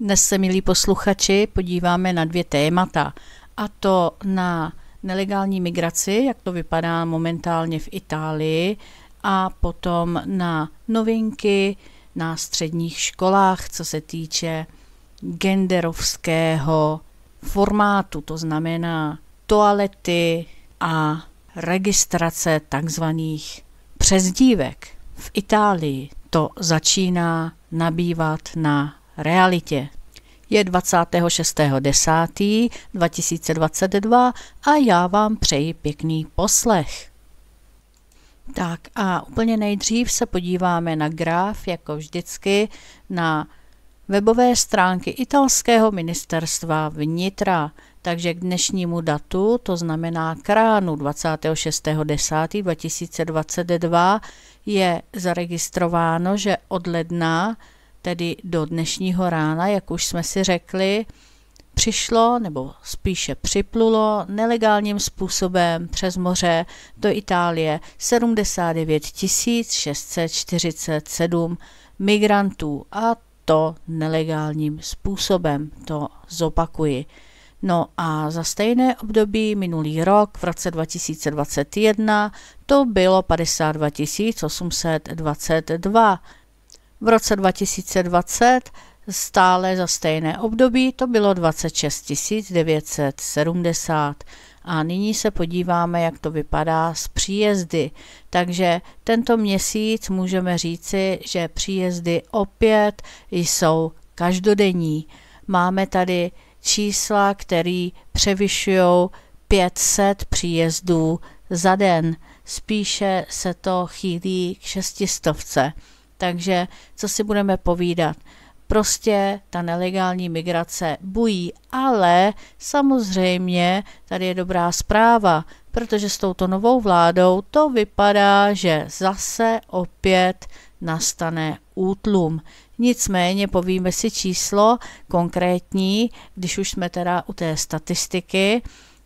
Dnes se, milí posluchači, podíváme na dvě témata, a to na nelegální migraci, jak to vypadá momentálně v Itálii, a potom na novinky na středních školách, co se týče genderovského formátu, to znamená toalety a registrace takzvaných přezdívek. V Itálii to začíná nabývat na realitě. Je 26.10.2022 a já vám přeji pěkný poslech. Tak a úplně nejdřív se podíváme na graf, jako vždycky, na webové stránky italského ministerstva vnitra. Takže k dnešnímu datu, to znamená kránu 26.10.2022, je zaregistrováno, že od ledna tedy do dnešního rána, jak už jsme si řekli, přišlo nebo spíše připlulo nelegálním způsobem přes moře do Itálie 79 647 migrantů a to nelegálním způsobem, to zopakuji. No a za stejné období minulý rok, v roce 2021, to bylo 52 822 v roce 2020 stále za stejné období to bylo 26 970. A nyní se podíváme, jak to vypadá s příjezdy. Takže tento měsíc můžeme říci, že příjezdy opět jsou každodenní. Máme tady čísla, které převyšují 500 příjezdů za den. Spíše se to chýlí k šestistovce. Takže co si budeme povídat? Prostě ta nelegální migrace bují, ale samozřejmě tady je dobrá zpráva, protože s touto novou vládou to vypadá, že zase opět nastane útlum. Nicméně povíme si číslo konkrétní, když už jsme teda u té statistiky,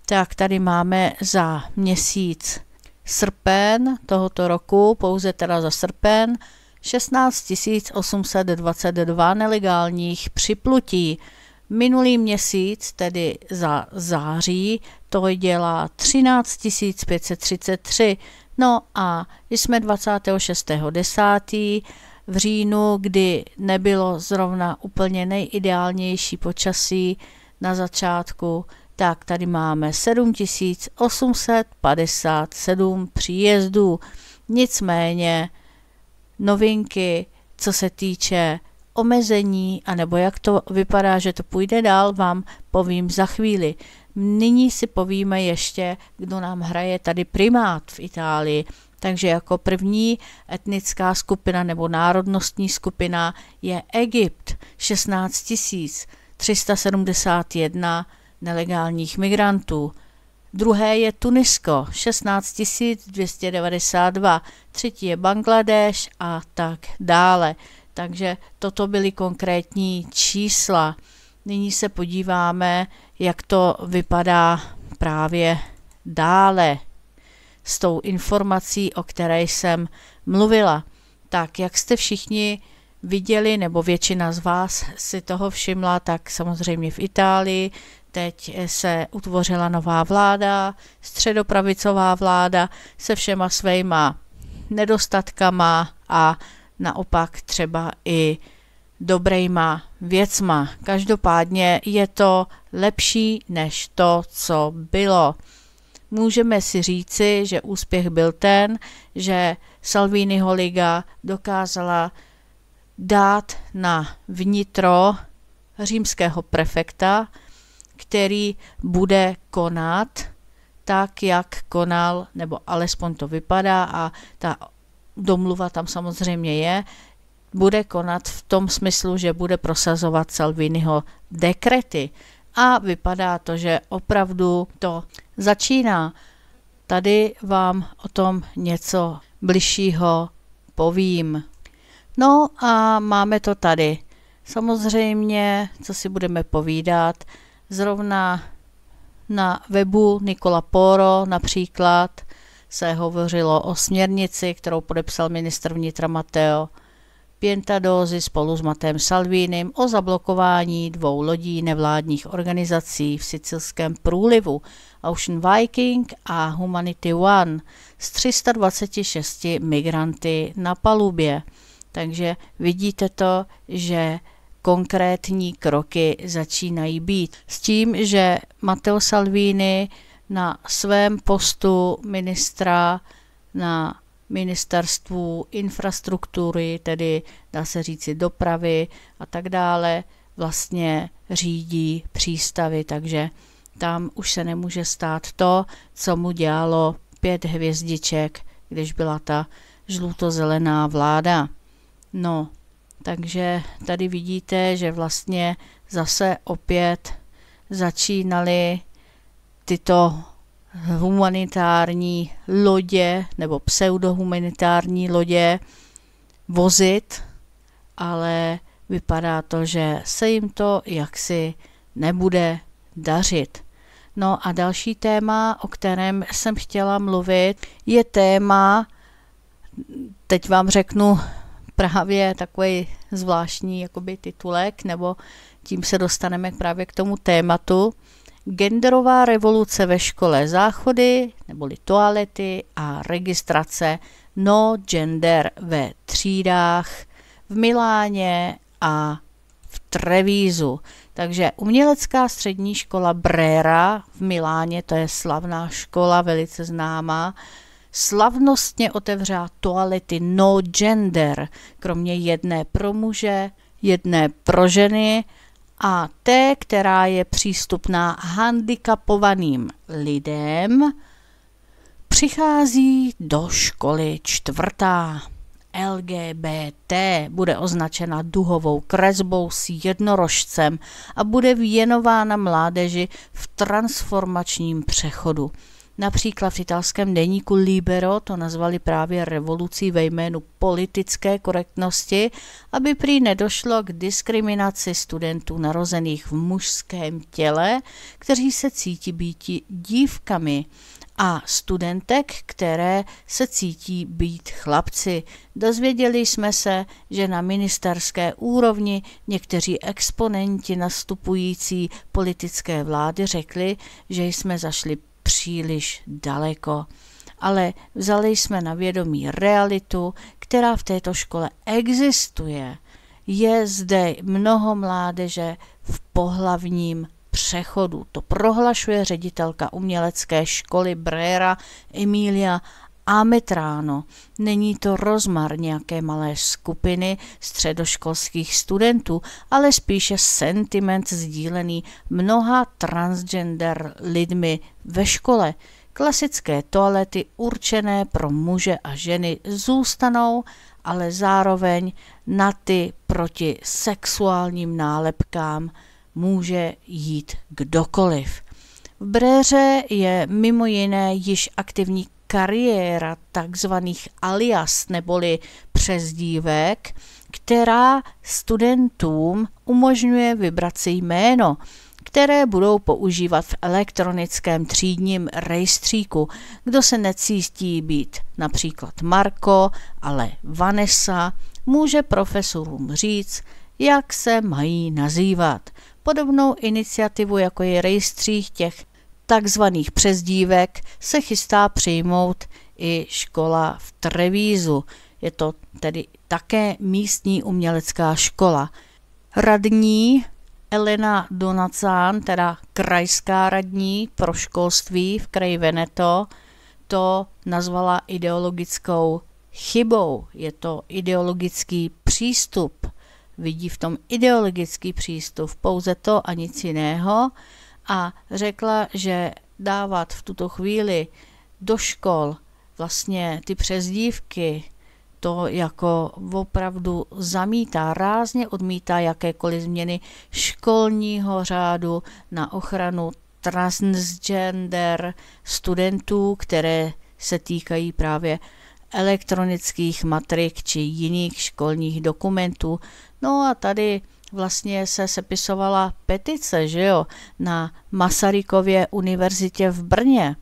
tak tady máme za měsíc srpen tohoto roku, pouze teda za srpen, 16 822 nelegálních připlutí. Minulý měsíc, tedy za září, to dělá 13 533. No a jsme 26.10. v říjnu, kdy nebylo zrovna úplně nejideálnější počasí na začátku, tak tady máme 7857 příjezdů. Nicméně novinky, co se týče omezení, anebo jak to vypadá, že to půjde dál, vám povím za chvíli. Nyní si povíme ještě, kdo nám hraje tady primát v Itálii. Takže jako první etnická skupina nebo národnostní skupina je Egypt 16 371 nelegálních migrantů. Druhé je Tunisko 16 292, třetí je Bangladeš a tak dále. Takže toto byly konkrétní čísla. Nyní se podíváme, jak to vypadá právě dále s tou informací, o které jsem mluvila. Tak, jak jste všichni viděli, nebo většina z vás si toho všimla, tak samozřejmě v Itálii Teď se utvořila nová vláda, středopravicová vláda se všema svýma nedostatkama a naopak třeba i dobrýma věcma. Každopádně je to lepší než to, co bylo. Můžeme si říci, že úspěch byl ten, že Salviniho liga dokázala dát na vnitro římského prefekta který bude konat tak, jak konal, nebo alespoň to vypadá a ta domluva tam samozřejmě je, bude konat v tom smyslu, že bude prosazovat Salviniho dekrety. A vypadá to, že opravdu to začíná. Tady vám o tom něco bližšího povím. No a máme to tady. Samozřejmě, co si budeme povídat, Zrovna na webu Nikola Poro například se hovořilo o směrnici, kterou podepsal ministr vnitra Mateo Pientadozi spolu s Matem Salvínem o zablokování dvou lodí nevládních organizací v sicilském průlivu Ocean Viking a Humanity One s 326 migranty na palubě. Takže vidíte to, že konkrétní kroky začínají být. S tím, že Matteo Salvini na svém postu ministra na ministerstvu infrastruktury, tedy dá se říci dopravy a tak dále, vlastně řídí přístavy, takže tam už se nemůže stát to, co mu dělalo pět hvězdiček, když byla ta žluto-zelená vláda. No, takže tady vidíte, že vlastně zase opět začínaly tyto humanitární lodě nebo pseudohumanitární lodě vozit, ale vypadá to, že se jim to jaksi nebude dařit. No a další téma, o kterém jsem chtěla mluvit, je téma, teď vám řeknu právě takový zvláštní jakoby, titulek, nebo tím se dostaneme právě k tomu tématu. Genderová revoluce ve škole záchody, neboli toalety a registrace no gender ve třídách v Miláně a v Trevízu. Takže umělecká střední škola Brera v Miláně, to je slavná škola, velice známá, slavnostně otevřela toalety no gender, kromě jedné pro muže, jedné pro ženy a té, která je přístupná handicapovaným lidem, přichází do školy čtvrtá. LGBT bude označena duhovou kresbou s jednorožcem a bude věnována mládeži v transformačním přechodu. Například v italském deníku Libero to nazvali právě revolucí ve jménu politické korektnosti, aby prý nedošlo k diskriminaci studentů narozených v mužském těle, kteří se cítí být dívkami a studentek, které se cítí být chlapci. Dozvěděli jsme se, že na ministerské úrovni někteří exponenti nastupující politické vlády řekli, že jsme zašli příliš daleko, ale vzali jsme na vědomí realitu, která v této škole existuje. Je zde mnoho mládeže v pohlavním přechodu. To prohlašuje ředitelka umělecké školy Brera Emilia ametráno. Není to rozmar nějaké malé skupiny středoškolských studentů, ale spíše sentiment sdílený mnoha transgender lidmi ve škole. Klasické toalety určené pro muže a ženy zůstanou, ale zároveň na ty proti sexuálním nálepkám může jít kdokoliv. V Bréře je mimo jiné již aktivní kariéra takzvaných alias neboli přezdívek, která studentům umožňuje vybrat si jméno, které budou používat v elektronickém třídním rejstříku. Kdo se necístí být například Marko, ale Vanessa, může profesorům říct, jak se mají nazývat. Podobnou iniciativu, jako je rejstřích těch takzvaných přezdívek se chystá přijmout i škola v Trevízu. Je to tedy také místní umělecká škola. Radní Elena Donacán, teda krajská radní pro školství v kraji Veneto, to nazvala ideologickou chybou. Je to ideologický přístup. Vidí v tom ideologický přístup, pouze to a nic jiného a řekla, že dávat v tuto chvíli do škol vlastně ty přezdívky, to jako opravdu zamítá, rázně odmítá jakékoliv změny školního řádu na ochranu transgender studentů, které se týkají právě elektronických matrik či jiných školních dokumentů. No a tady vlastně se sepisovala petice, že jo, na Masarykově univerzitě v Brně.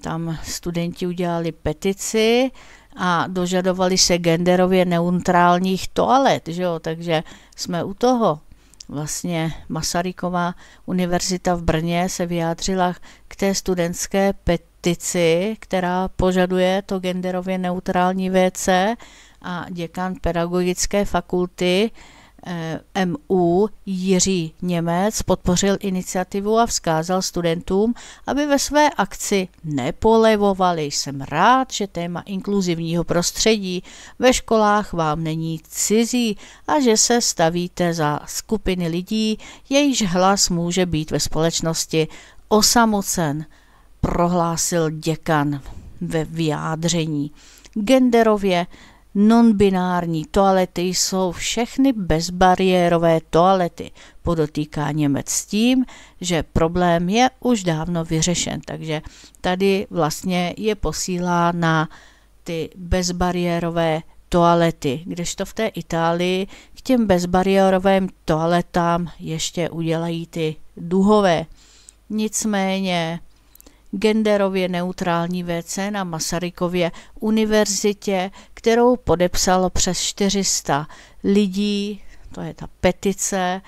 Tam studenti udělali petici a dožadovali se genderově neutrálních toalet, že jo, takže jsme u toho. Vlastně Masaryková univerzita v Brně se vyjádřila k té studentské petici, která požaduje to genderově neutrální WC a děkan pedagogické fakulty Eh, MU Jiří Němec podpořil iniciativu a vzkázal studentům, aby ve své akci nepolevovali. Jsem rád, že téma inkluzivního prostředí ve školách vám není cizí a že se stavíte za skupiny lidí, jejíž hlas může být ve společnosti osamocen, prohlásil děkan ve vyjádření. Genderově nonbinární toalety jsou všechny bezbariérové toalety, podotýká Němec s tím, že problém je už dávno vyřešen. Takže tady vlastně je posílá na ty bezbariérové toalety, kdežto v té Itálii k těm bezbariérovým toaletám ještě udělají ty duhové. Nicméně genderově neutrální WC na Masarykově univerzitě, kterou podepsalo přes 400 lidí, to je ta petice,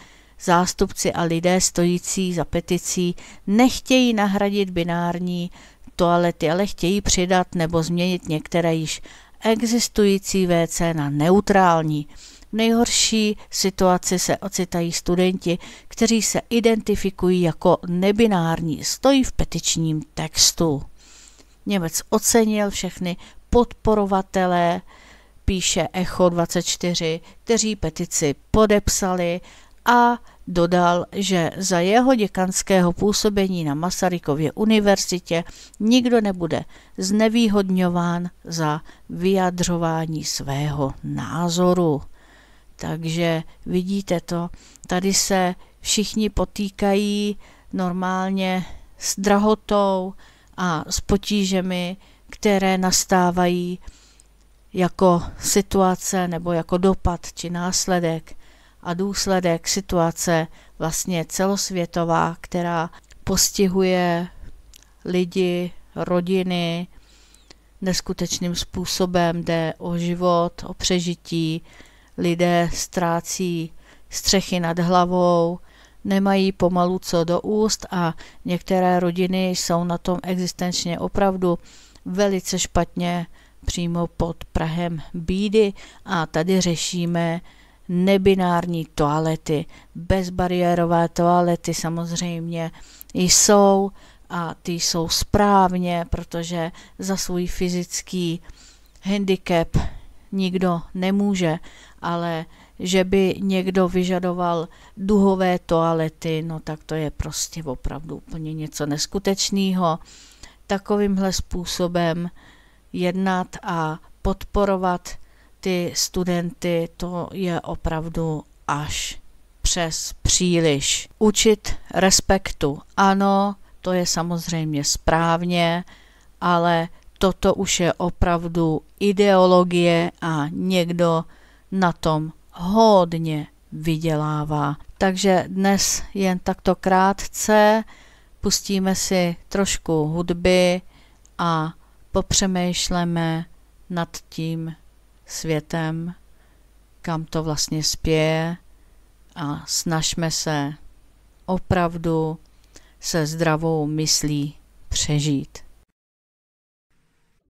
zástupci a lidé stojící za peticí nechtějí nahradit binární toalety, ale chtějí přidat nebo změnit některé již existující WC na neutrální. V nejhorší situaci se ocitají studenti, kteří se identifikují jako nebinární, stojí v petičním textu. Němec ocenil všechny podporovatelé, píše Echo 24, kteří petici podepsali a dodal, že za jeho děkanského působení na Masarykově univerzitě nikdo nebude znevýhodňován za vyjadřování svého názoru. Takže vidíte to, tady se všichni potýkají normálně s drahotou a s potížemi, které nastávají jako situace nebo jako dopad či následek a důsledek situace vlastně celosvětová, která postihuje lidi, rodiny neskutečným způsobem, jde o život, o přežití, lidé ztrácí střechy nad hlavou, nemají pomalu co do úst a některé rodiny jsou na tom existenčně opravdu velice špatně přímo pod Prahem bídy a tady řešíme nebinární toalety. Bezbariérové toalety samozřejmě jsou a ty jsou správně, protože za svůj fyzický handicap nikdo nemůže ale že by někdo vyžadoval duhové toalety, no tak to je prostě opravdu úplně něco neskutečného. Takovýmhle způsobem jednat a podporovat ty studenty, to je opravdu až přes příliš. Učit respektu, ano, to je samozřejmě správně, ale toto už je opravdu ideologie a někdo na tom hodně vydělává. Takže dnes jen takto krátce pustíme si trošku hudby a popřemýšleme nad tím světem, kam to vlastně spěje a snažme se opravdu se zdravou myslí přežít.